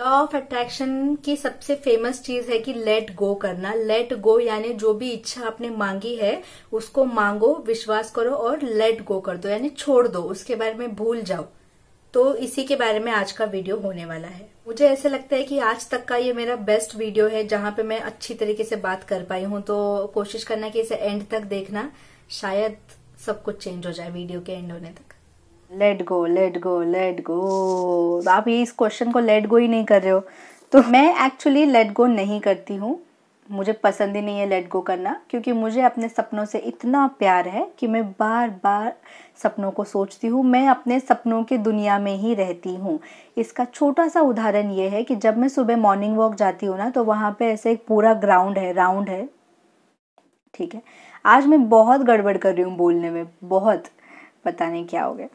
law of attraction की सबसे famous चीज है कि लेट गो करना लेट गो यानी जो भी इच्छा आपने मांगी है उसको मांगो विश्वास करो और लेट गो कर दो यानी छोड़ दो उसके बारे में भूल जाओ तो इसी के बारे में आज का वीडियो होने वाला है मुझे ऐसे लगता है कि आज तक का ये मेरा बेस्ट वीडियो है जहां पे मैं अच्छी तरीके से बात कर पाई हूं तो कोशिश करना कि इसे एंड तक देखना शायद सब कुछ चेंज हो जाए वीडियो के एंड होने तक let go let go let go आप ये इस क्वेश्चन को लेट गो ही नहीं कर रहे हो तो मैं एक्चुअली लेट गो नहीं करती हूँ मुझे पसंद ही नहीं है लेट गो करना क्योंकि मुझे अपने सपनों से इतना प्यार है कि मैं बार बार सपनों को सोचती हूँ मैं अपने सपनों की दुनिया में ही रहती हूँ इसका छोटा सा उदाहरण ये है कि जब मैं सुबह मॉर्निंग वॉक जाती हूँ ना तो वहाँ पे ऐसे एक पूरा ग्राउंड है राउंड है ठीक है आज मैं बहुत गड़बड़ कर रही हूँ बोलने में बहुत पता नहीं क्या हो गया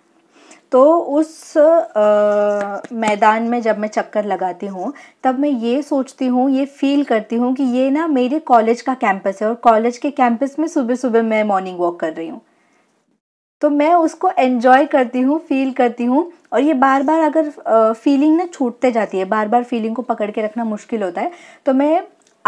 तो उस आ, मैदान में जब मैं चक्कर लगाती हूँ तब मैं ये सोचती हूँ ये फील करती हूँ कि ये ना मेरे कॉलेज का कैंपस है और कॉलेज के कैंपस में सुबह सुबह मैं मॉर्निंग वॉक कर रही हूँ तो मैं उसको एन्जॉय करती हूँ फील करती हूँ और ये बार बार अगर फीलिंग ना छूटते जाती है बार बार फीलिंग को पकड़ के रखना मुश्किल होता है तो मैं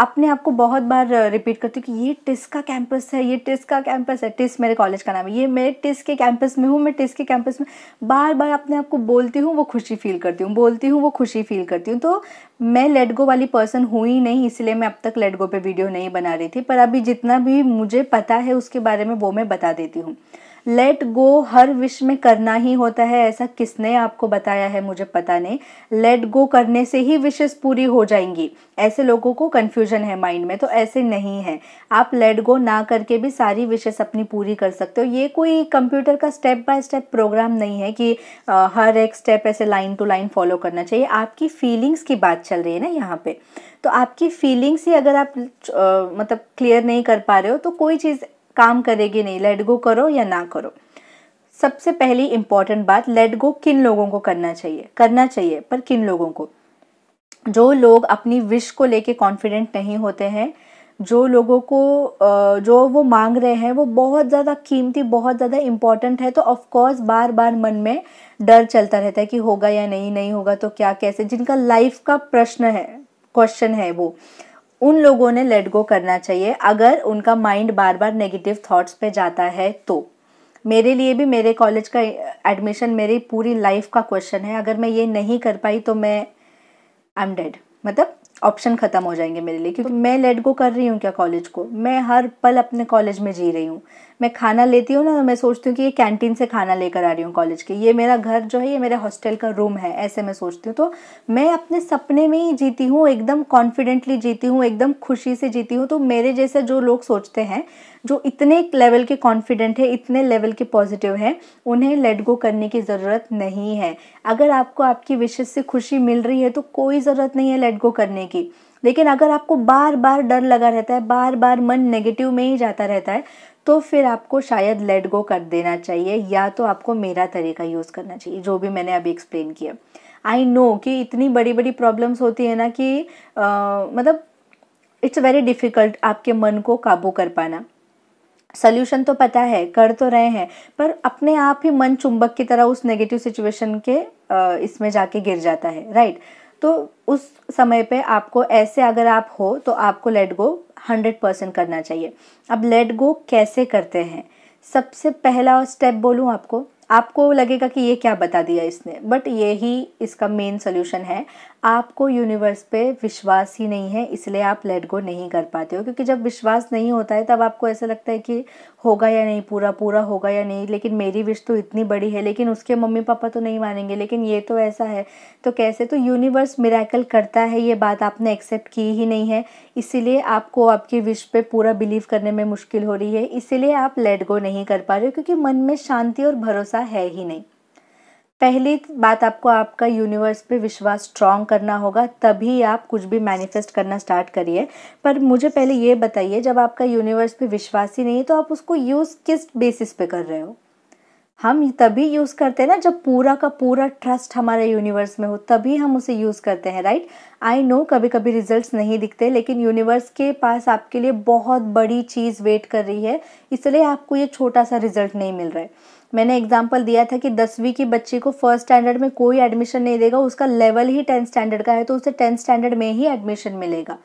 अपने आप को बहुत बार रिपीट करती हूँ कि ये टिस का कैंपस है ये टिस का कैंपस है टिस मेरे कॉलेज का नाम है ये मैं टिस के कैंपस में हूँ मैं टिस के कैंपस में बार बार अपने आप को बोलती हूँ वो खुशी फील करती हूँ बोलती हूँ वो खुशी फील करती हूँ तो मैं लेट गो वाली पर्सन हुई नहीं इसलिए मैं अब तक लेट गो वीडियो नहीं बना रही थी पर अभी जितना भी मुझे पता है उसके बारे में वो मैं बता देती हूँ लेट गो हर विश में करना ही होता है ऐसा किसने आपको बताया है मुझे पता नहीं लेट गो करने से ही विशेष पूरी हो जाएंगी ऐसे लोगों को कन्फ्यूजन है माइंड में तो ऐसे नहीं है आप लेट गो ना करके भी सारी विशेष अपनी पूरी कर सकते हो ये कोई कंप्यूटर का स्टेप बाय स्टेप प्रोग्राम नहीं है कि आ, हर एक स्टेप ऐसे लाइन टू लाइन फॉलो करना चाहिए आपकी फीलिंग्स की बात चल रही है ना यहाँ पे तो आपकी फीलिंग्स ही अगर आप आ, मतलब क्लियर नहीं कर पा रहे हो तो कोई चीज़ काम करेगी नहीं लेट गो करो या ना करो सबसे पहली इम्पॉर्टेंट बात लेट गो किन लोगों को करना चाहिए करना चाहिए पर किन लोगों को जो लोग अपनी विश को लेके कॉन्फिडेंट नहीं होते हैं जो लोगों को जो वो मांग रहे हैं वो बहुत ज़्यादा कीमती बहुत ज़्यादा इम्पॉर्टेंट है तो ऑफ़ बार बार मन में डर चलता रहता है कि होगा या नहीं नहीं होगा तो क्या कैसे जिनका लाइफ का प्रश्न है क्वेश्चन है वो उन लोगों ने लेट गो करना चाहिए अगर उनका माइंड बार बार नेगेटिव थॉट्स पे जाता है तो मेरे लिए भी मेरे कॉलेज का एडमिशन मेरी पूरी लाइफ का क्वेश्चन है अगर मैं ये नहीं कर पाई तो मैं आई एम डेड मतलब ऑप्शन ख़त्म हो जाएंगे मेरे लिए क्योंकि मैं लेट गो कर रही हूँ क्या कॉलेज को मैं हर पल अपने कॉलेज में जी रही हूँ मैं खाना लेती हूँ ना मैं सोचती हूँ कि ये कैंटीन से खाना लेकर आ रही हूँ कॉलेज के ये मेरा घर जो है ये मेरे हॉस्टल का रूम है ऐसे मैं सोचती हूँ तो मैं अपने सपने में ही जीती हूँ एकदम कॉन्फिडेंटली जीती हूँ एकदम खुशी से जीती हूँ तो मेरे जैसे जो लोग सोचते हैं जो इतने लेवल के कॉन्फिडेंट है इतने लेवल के पॉजिटिव हैं उन्हें लेट गो करने की ज़रूरत नहीं है अगर आपको आपकी विशेष से खुशी मिल रही है तो कोई ज़रूरत नहीं है लेट गो करने की लेकिन अगर आपको बार बार डर लगा रहता है बार बार मन नेगेटिव में ही जाता रहता है तो फिर आपको शायद लेट गो कर देना चाहिए या तो आपको मेरा तरीका यूज़ करना चाहिए जो भी मैंने अभी एक्सप्लेन किया आई नो कि इतनी बड़ी बड़ी प्रॉब्लम्स होती है ना कि आ, मतलब इट्स वेरी डिफ़िकल्ट आपके मन को काबू कर पाना सल्यूशन तो पता है कर तो रहे हैं पर अपने आप ही मन चुंबक की तरह उस नेगेटिव सिचुएशन के इसमें जाके गिर जाता है राइट तो उस समय पे आपको ऐसे अगर आप हो तो आपको लेट गो हंड्रेड परसेंट करना चाहिए अब लेट गो कैसे करते हैं सबसे पहला स्टेप बोलूँ आपको आपको लगेगा कि ये क्या बता दिया इसने बट यही इसका मेन सोल्यूशन है आपको यूनिवर्स पे विश्वास ही नहीं है इसलिए आप लेट गो नहीं कर पाते हो क्योंकि जब विश्वास नहीं होता है तब आपको ऐसा लगता है कि होगा या नहीं पूरा पूरा होगा या नहीं लेकिन मेरी विश तो इतनी बड़ी है लेकिन उसके मम्मी पापा तो नहीं मानेंगे लेकिन ये तो ऐसा है तो कैसे तो यूनिवर्स मिराकल करता है ये बात आपने एक्सेप्ट की ही नहीं है इसीलिए आपको आपकी विश पे पूरा बिलीव करने में मुश्किल हो रही है इसीलिए आप लेट गो नहीं कर पा रहे हो क्योंकि मन में शांति और भरोसा है ही नहीं पहली बात आपको आपका यूनिवर्स पे विश्वास स्ट्रांग करना होगा तभी आप कुछ भी मैनिफेस्ट करना स्टार्ट करिए पर मुझे पहले ये बताइए जब आपका यूनिवर्स पे विश्वास ही नहीं है तो आप उसको यूज़ किस बेसिस पे कर रहे हो हम तभी यूज़ करते हैं ना जब पूरा का पूरा ट्रस्ट हमारे यूनिवर्स में हो तभी हम उसे यूज़ करते हैं राइट आई नो कभी कभी रिजल्ट्स नहीं दिखते लेकिन यूनिवर्स के पास आपके लिए बहुत बड़ी चीज़ वेट कर रही है इसलिए आपको ये छोटा सा रिजल्ट नहीं मिल रहा है मैंने एग्जाम्पल दिया था कि दसवीं की बच्ची को फर्स्ट स्टैंडर्ड में कोई एडमिशन नहीं देगा उसका लेवल ही टेंथ स्टैंडर्ड का है तो उसे टेंथ स्टैंडर्ड में ही एडमिशन मिलेगा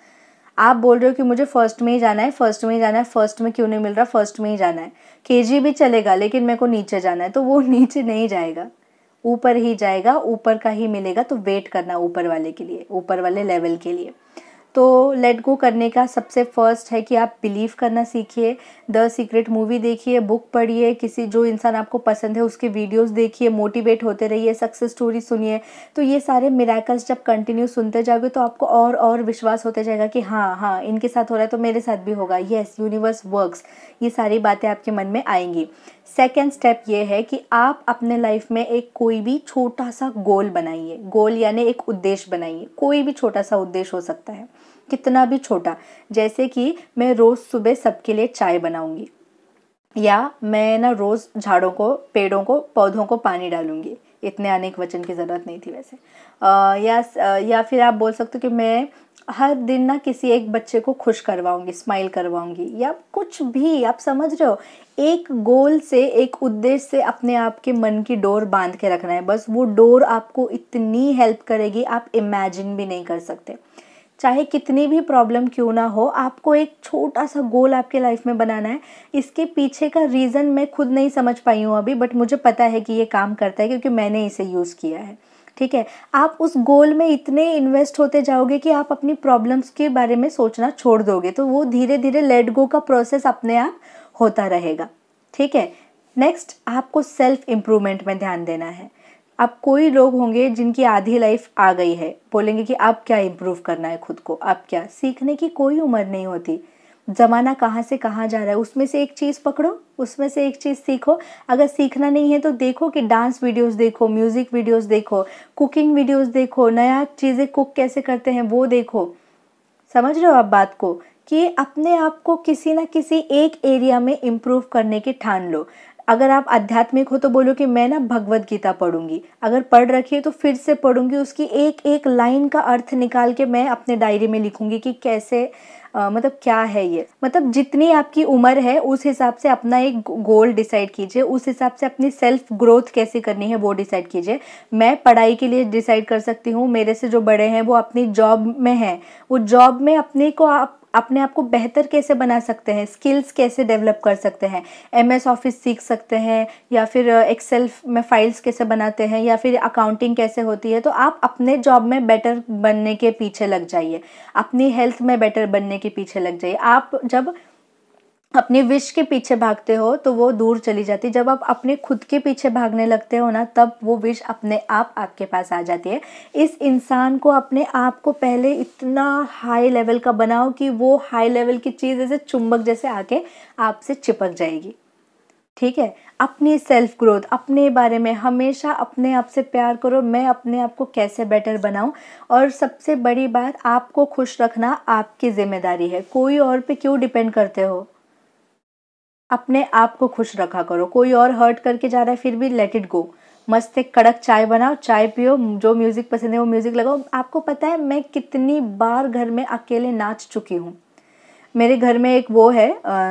आप बोल रहे हो कि मुझे फर्स्ट में ही जाना है फर्स्ट में ही जाना है फर्स्ट में क्यों नहीं मिल रहा फर्स्ट में ही जाना है के भी चलेगा लेकिन मेरे को नीचे जाना है तो वो नीचे नहीं जाएगा ऊपर ही जाएगा ऊपर का ही मिलेगा तो वेट करना ऊपर वाले के लिए ऊपर वाले लेवल के लिए तो लेट गो करने का सबसे फर्स्ट है कि आप बिलीव करना सीखिए द सीक्रेट मूवी देखिए बुक पढ़िए किसी जो इंसान आपको पसंद है उसके वीडियोस देखिए मोटिवेट होते रहिए सक्सेस स्टोरी सुनिए तो ये सारे मिराकल्स जब कंटिन्यू सुनते जाओगे तो आपको और और विश्वास होते जाएगा कि हाँ हाँ इनके साथ हो रहा है तो मेरे साथ भी होगा येस यूनिवर्स वर्कस ये सारी बातें आपके मन में आएंगी सेकेंड स्टेप ये है कि आप अपने लाइफ में एक कोई भी छोटा सा गोल बनाइए गोल यानी एक उद्देश्य बनाइए कोई भी छोटा सा उद्देश्य हो सकता है कितना भी छोटा जैसे कि मैं रोज़ सुबह सबके लिए चाय बनाऊंगी या मैं ना रोज़ झाड़ों को पेड़ों को पौधों को पानी डालूंगी इतने अनेक वचन की ज़रूरत नहीं थी वैसे आ, या या फिर आप बोल सकते हो कि मैं हर दिन ना किसी एक बच्चे को खुश करवाऊंगी स्माइल करवाऊंगी या कुछ भी आप समझ रहे हो एक गोल से एक उद्देश्य से अपने आप के मन की डोर बांध के रखना है बस वो डोर आपको इतनी हेल्प करेगी आप इमेजिन भी नहीं कर सकते चाहे कितनी भी प्रॉब्लम क्यों ना हो आपको एक छोटा सा गोल आपके लाइफ में बनाना है इसके पीछे का रीज़न मैं खुद नहीं समझ पाई हूँ अभी बट मुझे पता है कि ये काम करता है क्योंकि मैंने इसे यूज़ किया है ठीक है आप उस गोल में इतने इन्वेस्ट होते जाओगे कि आप अपनी प्रॉब्लम्स के बारे में सोचना छोड़ दोगे तो वो धीरे धीरे लेट गो का प्रोसेस अपने आप होता रहेगा ठीक है नेक्स्ट आपको सेल्फ इम्प्रूवमेंट में ध्यान देना है आप कोई लोग होंगे जिनकी आधी लाइफ आ गई है बोलेंगे कि आप क्या इम्प्रूव करना है खुद को आप क्या सीखने की कोई उम्र नहीं होती ज़माना कहाँ से कहाँ जा रहा है उसमें से एक चीज़ पकड़ो उसमें से एक चीज़ सीखो अगर सीखना नहीं है तो देखो कि डांस वीडियोस देखो म्यूज़िक वीडियोस देखो कुकिंग वीडियोस देखो नया चीज़ें कुक कैसे करते हैं वो देखो समझ रहे हो आप बात को कि अपने आप को किसी ना किसी एक एरिया में इम्प्रूव करने के ठान लो अगर आप आध्यात्मिक हो तो बोलो कि मैं ना भगवत गीता पढ़ूंगी अगर पढ़ रखी है तो फिर से पढ़ूंगी उसकी एक एक लाइन का अर्थ निकाल के मैं अपने डायरी में लिखूंगी कि कैसे आ, मतलब क्या है ये मतलब जितनी आपकी उम्र है उस हिसाब से अपना एक गोल डिसाइड कीजिए उस हिसाब से अपनी सेल्फ ग्रोथ कैसे करनी है वो डिसाइड कीजिए मैं पढ़ाई के लिए डिसाइड कर सकती हूँ मेरे से जो बड़े हैं वो अपनी जॉब में हैं वो जॉब में अपने को आप अपने आप को बेहतर कैसे बना सकते हैं स्किल्स कैसे डेवलप कर सकते हैं एम एस ऑफिस सीख सकते हैं या फिर एक्सेल uh, में फाइल्स कैसे बनाते हैं या फिर अकाउंटिंग कैसे होती है तो आप अपने जॉब में बेटर बनने के पीछे लग जाइए अपनी हेल्थ में बेटर बनने के पीछे लग जाइए आप जब अपने विश के पीछे भागते हो तो वो दूर चली जाती है जब आप अपने खुद के पीछे भागने लगते हो ना तब वो विश अपने आप आपके पास आ जाती है इस इंसान को अपने आप को पहले इतना हाई लेवल का बनाओ कि वो हाई लेवल की चीज़ जैसे चुंबक जैसे आके आपसे चिपक जाएगी ठीक है अपनी सेल्फ ग्रोथ अपने बारे में हमेशा अपने आप से प्यार करो मैं अपने आप को कैसे बेटर बनाऊं और सबसे बड़ी बात आपको खुश रखना आपकी ज़िम्मेदारी है कोई और पे क्यों डिपेंड करते हो अपने आप को खुश रखा करो कोई और हर्ट करके जा रहा है फिर भी लेट इट गो मस्त एक कड़क चाय बनाओ चाय पियो जो म्यूज़िक पसंद है वो म्यूज़िक लगाओ आपको पता है मैं कितनी बार घर में अकेले नाच चुकी हूँ मेरे घर में एक वो है आ,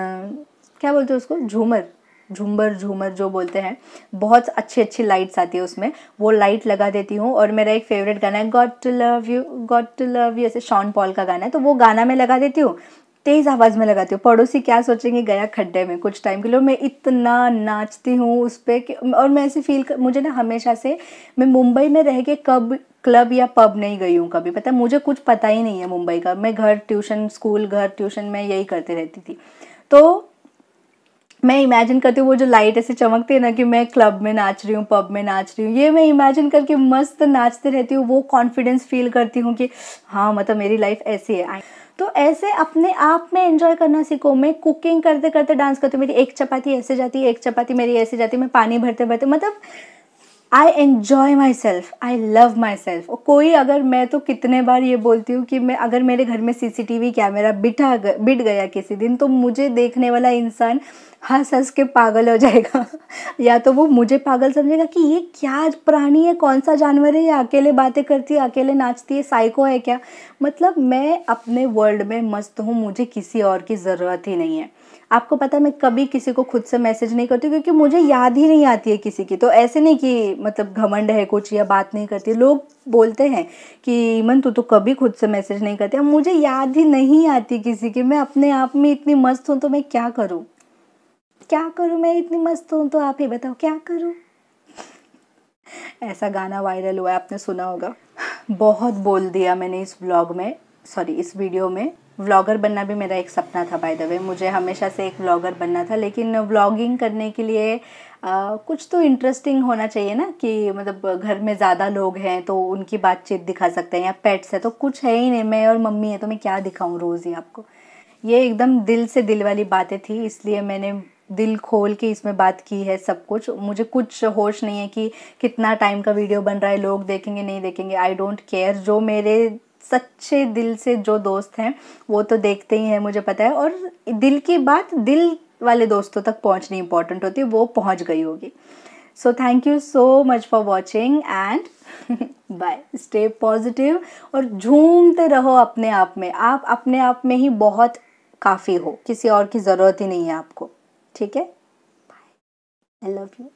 क्या बोलते हैं उसको झूमर झूमर झूमर जो बोलते हैं बहुत अच्छी अच्छी लाइट्स आती है उसमें वो लाइट लगा देती हूँ और मेरा एक फेवरेट गाना है got to love you got to love you ऐसे शॉन पॉल का गाना है तो वो गाना मैं लगा देती हूँ तेज़ आवाज़ में लगाती हूँ पड़ोसी क्या सोचेंगे गया खड्डे में कुछ टाइम के लिए मैं इतना नाचती हूँ उस पर और मैं ऐसे फील कर मुझे ना हमेशा से मैं मुंबई में रह के कब क्लब या पब नहीं गई हूँ कभी पता मुझे कुछ पता ही नहीं है मुंबई का मैं घर ट्यूशन स्कूल घर ट्यूशन में यही करते रहती थी तो मैं इमेजिन करती हूँ वो जो लाइट ऐसे चमकती है ना कि मैं क्लब में नाच रही हूँ पब में नाच रही हूँ ये मैं इमेजिन करके मस्त नाचते रहती हूँ वो कॉन्फिडेंस फील करती हूँ कि हाँ मतलब मेरी लाइफ ऐसी है तो ऐसे अपने आप में एंजॉय करना सीखो मैं कुकिंग करते करते डांस करती हूँ मेरी एक चपाती ऐसे जाती है एक चपाती मेरी ऐसे जाती है मैं पानी भरते भरते मतलब I enjoy myself I love myself और कोई अगर मैं तो कितने बार ये बोलती हूँ कि मैं अगर मेरे घर में C C T V camera बिठा बिट गया किसी दिन तो मुझे देखने वाला इंसान हंस हंस के पागल हो जाएगा या तो वो मुझे पागल समझेगा कि ये क्या प्राणी है कौन सा जानवर है ये अकेले बातें करती है अकेले नाचती है साइको है क्या मतलब मैं अपने वर्ल्ड में मस्त हूँ मुझे किसी और की ज़रूरत ही नहीं है आपको पता है मैं कभी किसी को खुद से मैसेज नहीं करती क्योंकि मुझे याद ही नहीं आती है किसी की तो ऐसे नहीं कि मतलब घमंड है कुछ या बात नहीं करती लोग बोलते हैं कि मन तू तो कभी खुद से मैसेज नहीं करती अब मुझे याद ही नहीं आती किसी की मैं अपने आप में इतनी मस्त हूँ तो मैं क्या करूँ क्या करूँ मैं इतनी मस्त हूँ तो आप ही बताओ क्या करूँ ऐसा गाना वायरल हुआ है आपने सुना होगा बहुत बोल दिया मैंने इस ब्लॉग में सॉरी इस वीडियो में व्लॉगर बनना भी मेरा एक सपना था बाय द वे मुझे हमेशा से एक व्लॉगर बनना था लेकिन व्लॉगिंग करने के लिए आ, कुछ तो इंटरेस्टिंग होना चाहिए ना कि मतलब घर में ज़्यादा लोग हैं तो उनकी बातचीत दिखा सकते हैं या पेट्स है तो कुछ है ही नहीं मैं और मम्मी है तो मैं क्या दिखाऊँ रोज़ ही आपको ये एकदम दिल से दिल वाली बातें थी इसलिए मैंने दिल खोल के इसमें बात की है सब कुछ मुझे कुछ होश नहीं है कि कितना टाइम का वीडियो बन रहा है लोग देखेंगे नहीं देखेंगे आई डोंट केयर जो मेरे सच्चे दिल से जो दोस्त हैं वो तो देखते ही हैं मुझे पता है और दिल की बात दिल वाले दोस्तों तक पहुंचनी इंपॉर्टेंट होती है वो पहुंच गई होगी so thank you so much for watching and bye stay positive और झूमते रहो अपने आप में आप अपने आप में ही बहुत काफ़ी हो किसी और की ज़रूरत ही नहीं है आपको ठीक है बाय आई लव यू